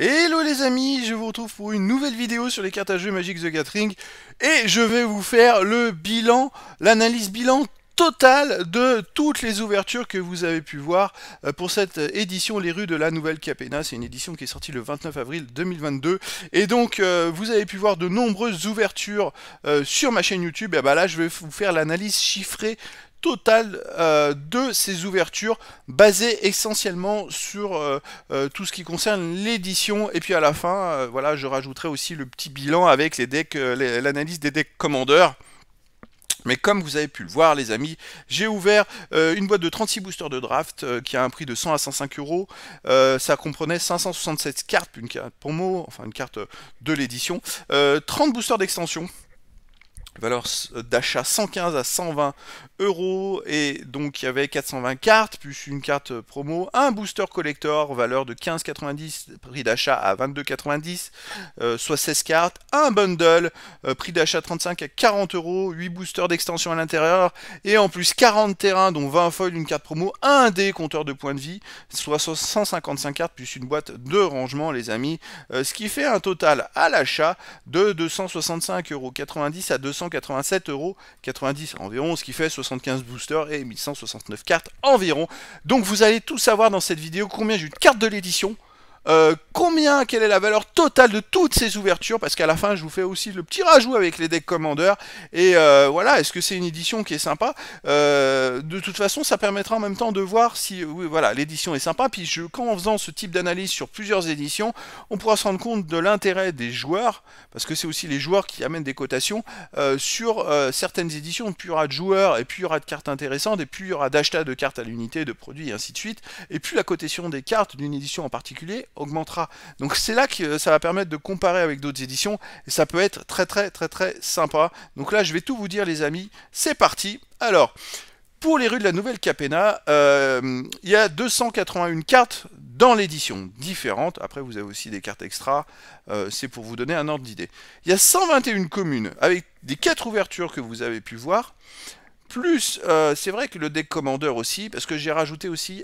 Hello les amis, je vous retrouve pour une nouvelle vidéo sur les cartes à jeu Magic the Gathering et je vais vous faire le bilan, l'analyse bilan total de toutes les ouvertures que vous avez pu voir euh, pour cette euh, édition Les rues de la Nouvelle Capena. C'est une édition qui est sortie le 29 avril 2022. Et donc, euh, vous avez pu voir de nombreuses ouvertures sur ma chaîne YouTube. Et bah là, je vais vous faire l'analyse chiffrée total de ces ouvertures basées essentiellement sur tout ce qui concerne l'édition et puis à la fin voilà je rajouterai aussi le petit bilan avec les decks l'analyse des decks commandeurs mais comme vous avez pu le voir, les amis, j'ai ouvert euh, une boîte de 36 boosters de draft euh, qui a un prix de 100 à 105 euros. Euh, ça comprenait 567 cartes, une carte promo, enfin une carte de l'édition, 30 boosters d'extension valeur euh, d'achat 115 à 120 euros et donc il y avait 420 cartes plus une carte promo, un booster collector valeur de 15,90 prix d'achat à 22,90 euh, soit 16 cartes, un bundle euh, prix d'achat 35 à 40 euros, 8 boosters d'extension à l'intérieur et en plus 40 terrains dont 20 foils, une carte promo, un dé compteur de points de vie soit 155 cartes plus une boîte de rangement les amis, ce qui fait un total à l'achat de 265,90 euros à 200 87 euros environ, ce qui fait 75 boosters et 1169 cartes environ. Donc vous allez tout savoir dans cette vidéo combien j'ai une carte de l'édition, euh, combien, quelle est la valeur totale de toutes ces ouvertures Parce qu'à la fin, je vous fais aussi le petit rajout avec les decks commandeurs. Et euh, voilà, est-ce que c'est une édition qui est sympa euh, De toute façon, ça permettra en même temps de voir si oui, voilà, l'édition est sympa. Puis je, quand en faisant ce type d'analyse sur plusieurs éditions, on pourra se rendre compte de l'intérêt des joueurs, parce que c'est aussi les joueurs qui amènent des cotations sur certaines éditions. puis il y aura de joueurs, et puis il y aura de cartes intéressantes, et puis il y aura d'achats de cartes à l'unité, de produits, et ainsi de suite. Et puis la cotation des cartes d'une édition en particulier augmentera. Donc c'est là que euh, ça va permettre de comparer avec d'autres éditions et ça peut être très très très très sympa. Donc là je vais tout vous dire les amis, c'est parti. Alors pour les rues de la Nouvelle Capena, euh, il y a 281 cartes dans l'édition différente. Après, vous avez aussi des cartes extra. Euh, c'est pour vous donner un ordre d'idée. Il y a 121 communes avec des quatre ouvertures que vous avez pu voir. Plus, c'est vrai que le deck commandeur aussi, parce que j'ai rajouté aussi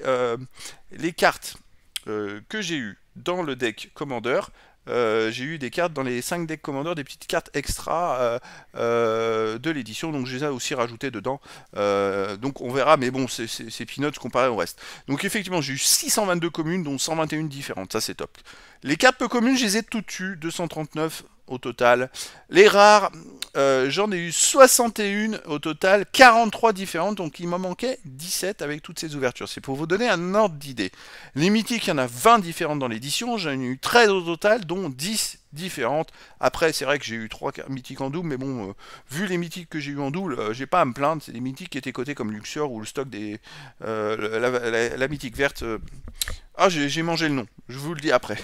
les cartes que j'ai eues dans le deck commandeur, euh, j'ai eu des cartes dans les 5 decks commander, des petites cartes extra euh, euh, de l'édition, donc je les ai aussi rajoutées dedans. donc on verra, mais bon, c'est peanuts comparé au reste. Donc effectivement, j'ai eu 622 communes, dont 121 différentes, ça c'est top. Les cartes peu communes, je les ai toutes eues, 239 au total. Les rares, euh, j'en ai eu 61 au total, 43 différentes, donc il m'en manquait 17 avec toutes ces ouvertures. C'est pour vous donner un ordre d'idée. Les mythiques, il y en a 20 différentes dans l'édition, j'en ai eu 13 au total, dont 10 différentes. Après, c'est vrai que j'ai eu trois mythiques en double, mais bon, euh, vu les mythiques que j'ai eu en double, euh, j'ai pas à me plaindre. C'est des mythiques qui étaient cotés comme Luxor ou le stock des. Euh, la, la, mythique verte. Ah, j'ai mangé le nom, je vous le dis après.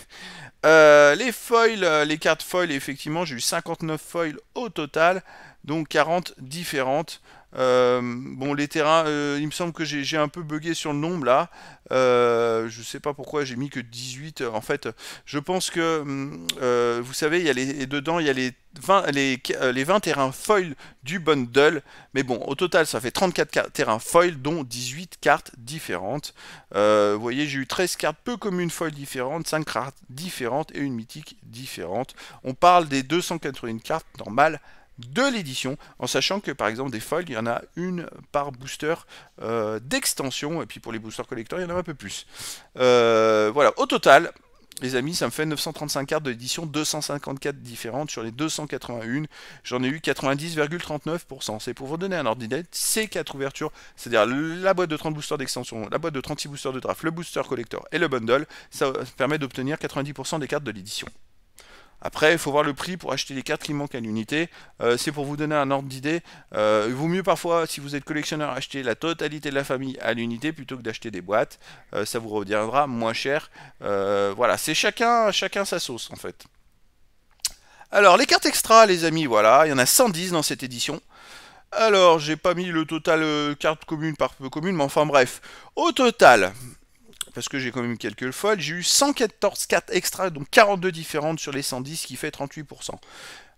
les foils, les cartes foils, effectivement, j'ai eu 59 foils au total donc 40 différentes. Euh, bon, les terrains, euh, il me semble que j'ai un peu bugué sur le nombre là. Je euh, je sais pas pourquoi j'ai mis que 18. En fait, je pense que, mm, vous savez, il y a les, dedans, il y a les 20, les, les 20 terrains foil du bundle. Mais bon, au total, ça fait 34 terrains foil, dont 18 cartes différentes. vous voyez, j'ai eu 13 cartes peu comme une foil différente, 5 cartes différentes et une mythique différente. On parle des 280 cartes normales de l'édition, en sachant que par exemple des foils, il y en a une par booster euh, d'extension, et puis pour les boosters collector, il y en a un peu plus. Euh, voilà, au total, les amis, ça me fait 935 cartes de l'édition, 254 différentes sur les 281. J'en ai eu 90,39%. C'est pour vous donner un ordre Ces quatre ouvertures, c'est-à-dire la boîte de 30 boosters d'extension, la boîte de 36 boosters de draft, le booster collector et le bundle, ça permet d'obtenir 90% des cartes de l'édition. Après, il faut voir le prix pour acheter les cartes qui manquent à l'unité. Euh, c'est pour vous donner un ordre d'idée. Euh, il vaut mieux parfois, si vous êtes collectionneur, acheter la totalité de la famille à l'unité plutôt que d'acheter des boîtes. Euh, ça vous reviendra moins cher. voilà, c'est chacun, chacun sa sauce en fait. Alors, les cartes extra, les amis, voilà, il y en a 110 dans cette édition. Alors, j'ai pas mis le total cartes communes par commune, mais enfin bref. Au total, parce que j'ai quand même quelques folles, j'ai eu 114 cartes extra, donc 42 différentes sur les 110, ce qui fait 38%.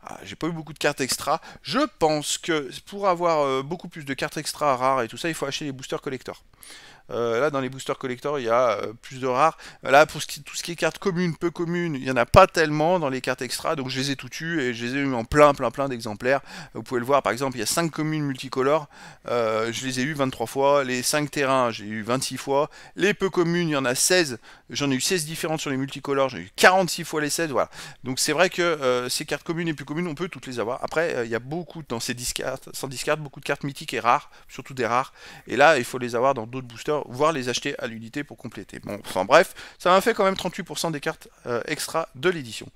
Ah, j'ai pas eu beaucoup de cartes extra. Je pense que pour avoir euh, beaucoup plus de cartes extra rares et tout ça, il faut acheter les boosters collector. Euh, là, dans les boosters collector, il y a euh, plus de rares. Là, pour tout ce qui est cartes communes, peu communes, il n'y en a pas tellement dans les cartes extra. Donc, je les ai toutes eues et je les ai eues en plein, plein, plein d'exemplaires. Vous pouvez le voir, par exemple, il y a 5 communes multicolores. Euh, je les ai eues 23 fois. Les 5 terrains, j'ai eu 26 fois. Les peu communes, il y en a 16. J'en ai eu 16 différentes sur les multicolores. J'ai eu 46 fois les 16. Voilà. Donc, c'est vrai que ces cartes communes et plus communes, on peut toutes les avoir. Après, il y a beaucoup, dans ces 10 cartes, sans cartes, beaucoup de cartes mythiques et rares, surtout des rares. Et là, il faut les avoir dans d'autres boosters voir voire les acheter à l'unité pour compléter. Bon, enfin bref, ça m'a fait quand même 38% des cartes euh, extra de l'édition.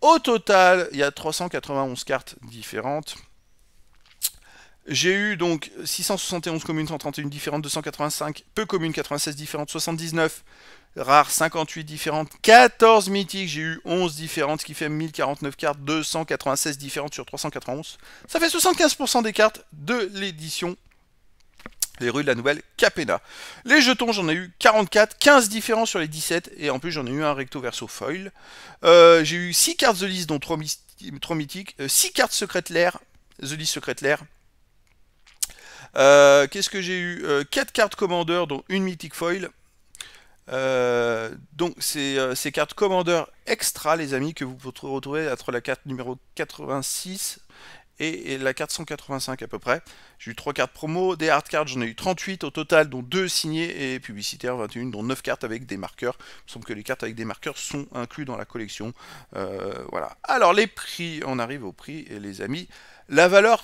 Au total, il y a 391 cartes différentes. J'ai eu donc 671 communes, 131 différentes, 285, peu communes, 96 différentes, 79 rares, 58 différentes, 14 mythiques, j'ai eu 11 différentes, ce qui fait 1049 cartes, 296 différentes sur 391. Ça fait 75% des cartes de l'édition les rues de la nouvelle Capena. Les jetons, j'en ai eu 44, 15 différents sur les 17, et en plus j'en ai eu un recto verso foil. Euh, j'ai eu 6 cartes The List, dont 3, mythiques, 6 euh, cartes secrètes l'air, The List secrète l'air. Euh, qu'est-ce que j'ai eu 4 cartes commandeur, dont une mythique foil. donc c'est ces cartes commandeur extra, les amis, que vous pouvez retrouver entre la carte numéro 86 et, la carte 185 à peu près. J'ai eu 3 cartes promo, des hard cards, j'en ai eu 38 au total, dont 2 signées et publicitaires 21, dont 9 cartes avec des marqueurs. Il me semble que les cartes avec des marqueurs sont incluses dans la collection. Euh, voilà. Alors les prix, on arrive au prix, les amis. La valeur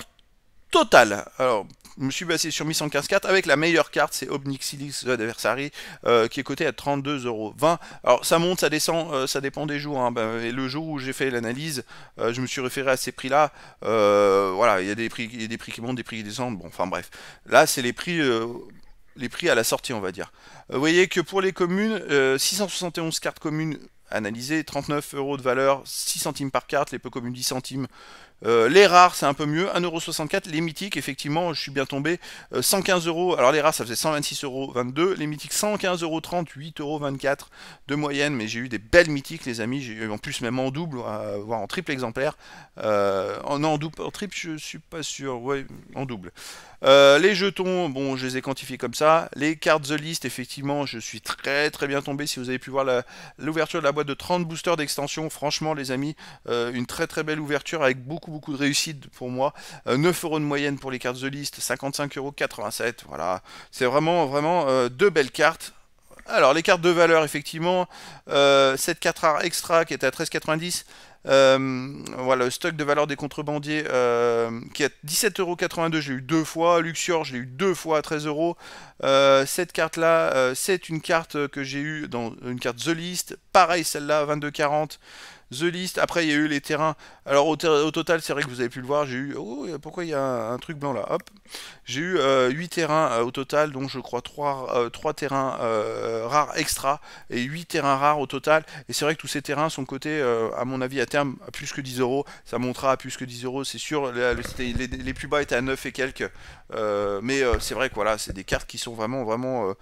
totale. Alors je me suis basé sur 1115 cartes avec la meilleure carte, c'est Obnixilix Adversary, euh, qui est coté à 32,20€. Alors ça monte, ça descend, euh, ça dépend des jours. Hein. Ben, le jour où j'ai fait l'analyse, euh, je me suis référé à ces prix-là. voilà, il y, a des prix, y des prix qui montent, des prix qui descendent. Bon, enfin bref. Là, c'est les prix les prix à la sortie, on va dire. Vous voyez que pour les communes, 671 cartes communes analysées, 39 euros de valeur, 6 centimes par carte, les peu communes 10 centimes, euh, les rares, c'est un peu mieux. 1,64€. Les mythiques, effectivement, je suis bien tombé. 115€. Euh, Alors, les rares, ça faisait 126,22€. Les mythiques, 115,30€. 8,24€ de moyenne. Mais j'ai eu des belles mythiques, les amis. J'ai eu en plus, même en double, euh, voire en triple exemplaire. en double. En triple, je suis pas sûr. Ouais, en double. les jetons, bon, je les ai quantifiés comme ça. Les cartes The List, effectivement, je suis très très bien tombé. Si vous avez pu voir l'ouverture de la boîte de 30 boosters d'extension, franchement, les amis, une très très belle ouverture avec beaucoup beaucoup, de réussite pour moi. 9 euh, euros de moyenne pour les cartes The List, 55 euros. 87 Voilà, c'est vraiment, vraiment euh, deux belles cartes. Alors, les cartes de valeur, effectivement, euh, cette 4 art extra qui est à 13,90. Euh, voilà, le stock de valeur des contrebandiers qui est à 82 j'ai eu deux fois. luxor j'ai eu deux fois à 13 euros cette carte-là, c'est une carte que j'ai eu dans une carte The List. Pareil, celle-là, 22,40. The List, après il y a eu les terrains. Alors au, total, c'est vrai que vous avez pu le voir, j'ai eu... Oh, pourquoi il y a un, truc blanc là Hop. J'ai eu euh, huit 8 terrains euh, au total, donc je crois 3, euh, terrains rares extra et 8 terrains rares au total. Et c'est vrai que tous ces terrains sont cotés, à mon avis, à terme, à plus que 10 euros. Ça montera à plus que 10 euros, c'est sûr. les, plus bas étaient à 9 et quelques. mais c'est vrai que voilà, c'est des cartes qui sont vraiment, vraiment...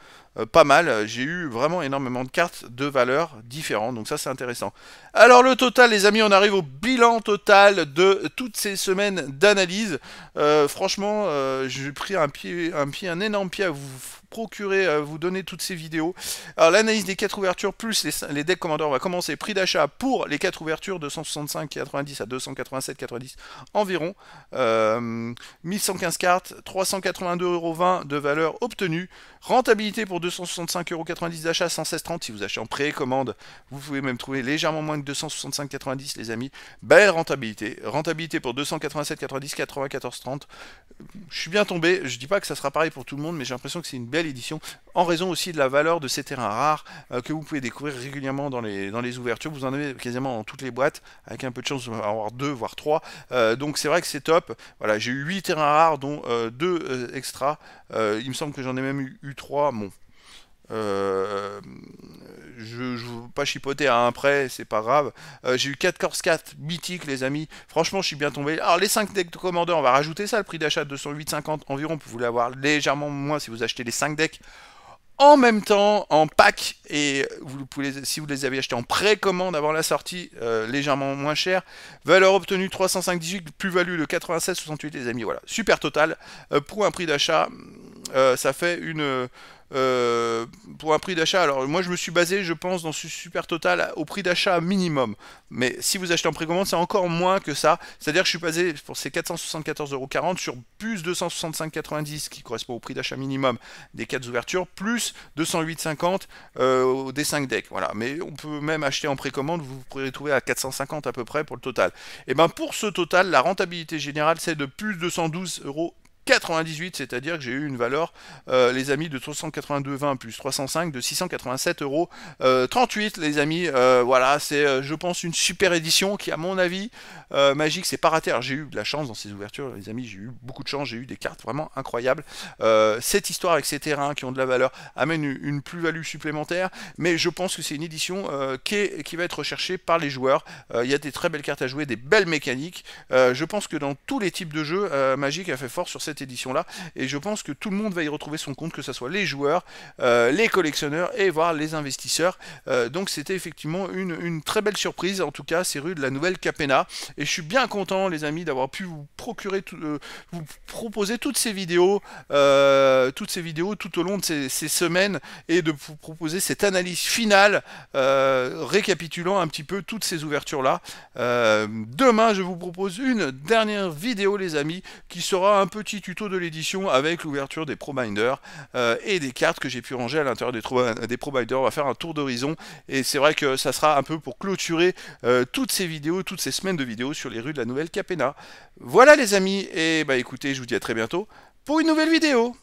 pas mal. J'ai eu vraiment énormément de cartes de valeurs différentes, donc ça c'est intéressant. Alors le total, les amis, on arrive au bilan total de toutes ces semaines d'analyse. Euh, franchement, euh, j'ai pris un pied, un pied, un énorme pied à vous procurer, euh, vous donner toutes ces vidéos. Alors l'analyse des 4 ouvertures plus les, decks commandeurs, on va commencer. Prix d'achat pour les 4 ouvertures, 265,90 à 287,90 environ. 1115 euh, cartes, 382,20€ de valeur obtenue. Rentabilité pour 265,90€ d'achat, 116,30 si vous achetez en précommande. Vous pouvez même trouver légèrement moins que 265,90 les amis. Belle rentabilité. Rentabilité pour 287,90, 94,30. Je suis bien tombé. Je dis pas que ça sera pareil pour tout le monde, mais j'ai l'impression que c'est une belle édition, en raison aussi de la valeur de ces terrains rares euh, que vous pouvez découvrir régulièrement dans les, dans les ouvertures. Vous en avez quasiment en toutes les boîtes, avec un peu de chance, d'en avoir deux, voire trois. Euh, donc c'est vrai que c'est top. Voilà, j'ai eu 8 terrains rares, dont euh, deux extra, il me semble que j'en ai même eu, trois 3. Bon, euh, je ne veux pas chipoter à un prêt, c'est pas grave. Euh, j'ai eu 4 Corse 4 mythique, les amis. Franchement, je suis bien tombé. Alors, les 5 decks de commandeur, on va rajouter ça, le prix d'achat de 208,50 environ. Vous pouvez avoir légèrement moins si vous achetez les 5 decks en même temps en pack. Et vous pouvez, si vous les avez achetés en précommande avant la sortie, euh, légèrement moins cher. Valeur obtenue 358 plus-value de 96,68, les amis. Voilà, super total. pour un prix d'achat, ça fait une. Euh, pour un prix d'achat. Alors moi je me suis basé, je pense, dans ce super total au prix d'achat minimum. Mais si vous achetez en précommande, c'est encore moins que ça. C'est-à-dire que je suis basé pour ces 474,40€ sur plus 265,90 qui correspond au prix d'achat minimum des 4 ouvertures, plus 208,50 euh, des 5 decks. Voilà. Mais on peut même acheter en précommande, vous pourrez trouver à 450 à peu près pour le total. Et ben pour ce total, la rentabilité générale c'est de plus 212,90€. 98, c'est-à-dire que j'ai eu une valeur, euh, les amis, de 382,20 plus 305 de 687 euros 38, euh, les amis. Euh, voilà, c'est, je pense, une super édition qui, à mon avis, euh, magique, c'est pas raté. j'ai eu de la chance dans ces ouvertures, les amis, j'ai eu beaucoup de chance, j'ai eu des cartes vraiment incroyables. cette histoire avec ces terrains qui ont de la valeur amène une, plus-value supplémentaire, mais je pense que c'est une édition qui, qui, va être recherchée par les joueurs. Il y a des très belles cartes à jouer, des belles mécaniques. je pense que dans tous les types de jeux, Magic a fait fort sur cette édition-là. Et je pense que tout le monde va y retrouver son compte, que ce soit les joueurs, euh, les collectionneurs et voire les investisseurs. Euh, donc c'était effectivement une, très belle surprise. En tout cas, c'est rue de la nouvelle Capena. Et je suis bien content, les amis, d'avoir pu vous procurer, tout, euh, vous proposer toutes ces vidéos, toutes ces vidéos tout au long de ces, ces semaines et de vous proposer cette analyse finale récapitulant un petit peu toutes ces ouvertures-là. demain, je vous propose une dernière vidéo, les amis, qui sera un petit tuto de l'édition avec l'ouverture des Pro euh, et des cartes que j'ai pu ranger à l'intérieur des, des probinders. On va faire un tour d'horizon et c'est vrai que ça sera un peu pour clôturer euh, toutes ces vidéos, toutes ces semaines de vidéos sur les rues de la Nouvelle Capena. Voilà les amis et bah écoutez, je vous dis à très bientôt pour une nouvelle vidéo.